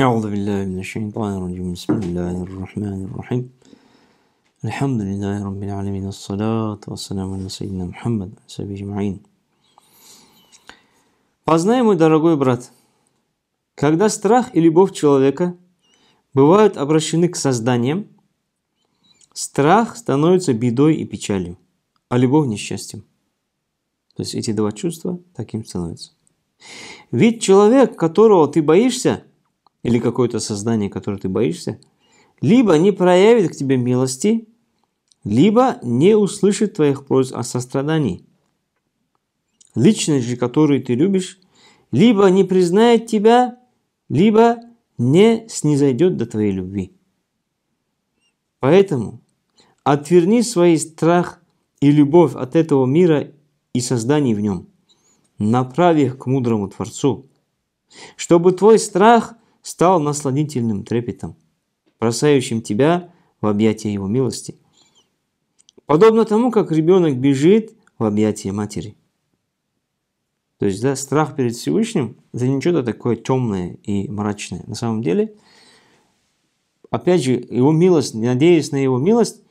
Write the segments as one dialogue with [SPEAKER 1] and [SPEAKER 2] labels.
[SPEAKER 1] أعوذ بالله من الشيطان الرجيم بسم الله الرحمن الرحيم الحمد لله رب العالمين الصلاة والسلام على سيدنا محمد سبي أجمعين Познай, мой дорогой брат, когда страх и любовь человека бывают обращены к созданиям, страх становится бедой и печалью, а любовь – несчастьем. То есть эти два чувства таким становятся. Ведь человек, которого ты боишься – или какое-то создание, которое ты боишься, либо не проявит к тебе милости, либо не услышит твоих просьб о сострадании. Личность же, которую ты любишь, либо не признает тебя, либо не снизойдет до твоей любви. Поэтому отверни свой страх и любовь от этого мира и созданий в нем, направь их к мудрому Творцу, чтобы твой страх – стал насладительным трепетом, бросающим тебя в объятия его милости. Подобно тому, как ребенок бежит в объятия матери. То есть, да, страх перед Всевышним – это не что-то такое темное и мрачное. На самом деле, опять же, его милость, надеясь на его милость,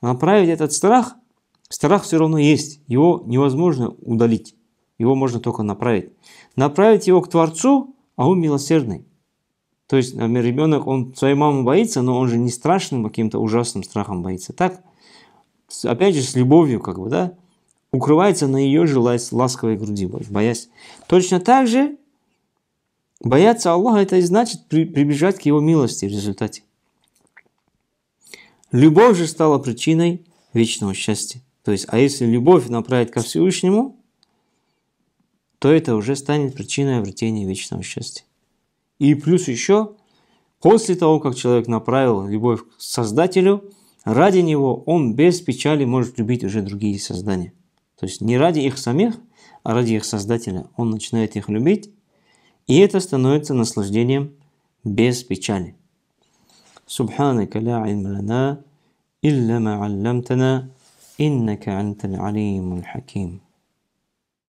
[SPEAKER 1] направить этот страх, страх все равно есть, его невозможно удалить, его можно только направить. Направить его к Творцу, а он милосердный. То есть, например, ребенок, он своей мамы боится, но он же не страшным а каким-то ужасным страхом боится. Так, опять же, с любовью, как бы, да, укрывается на ее же ласковой груди, боясь. Точно так же бояться Аллаха, это и значит прибежать к его милости в результате. Любовь же стала причиной вечного счастья. То есть, а если любовь направить ко Всевышнему, то это уже станет причиной обретения вечного счастья. И плюс еще, после того, как человек направил любовь к Создателю, ради него он без печали может любить уже другие создания. То есть не ради их самих, а ради их Создателя. Он начинает их любить, и это становится наслаждением без печали. سبحانك لا علم لنا إلا ما علمتنا إنك أنت العليم